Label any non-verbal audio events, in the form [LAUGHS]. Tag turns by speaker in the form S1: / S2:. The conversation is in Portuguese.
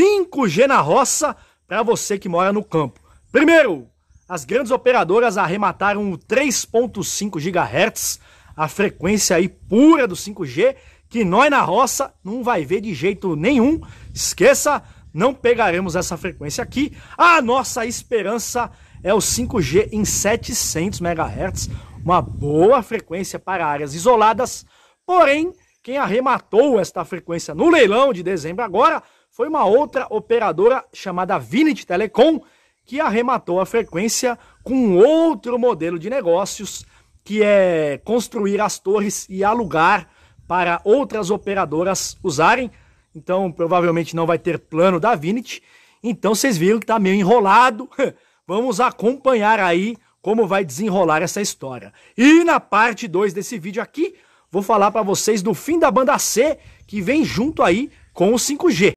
S1: 5G na roça para você que mora no campo. Primeiro, as grandes operadoras arremataram o 3.5 GHz, a frequência aí pura do 5G, que nós na roça não vai ver de jeito nenhum. Esqueça, não pegaremos essa frequência aqui. A nossa esperança é o 5G em 700 MHz, uma boa frequência para áreas isoladas. Porém, quem arrematou esta frequência no leilão de dezembro agora foi uma outra operadora chamada Vinit Telecom que arrematou a frequência com outro modelo de negócios, que é construir as torres e alugar para outras operadoras usarem. Então, provavelmente não vai ter plano da Vinit. Então, vocês viram que está meio enrolado. [LAUGHS] Vamos acompanhar aí como vai desenrolar essa história. E na parte 2 desse vídeo aqui, vou falar para vocês do fim da banda C, que vem junto aí com o 5G.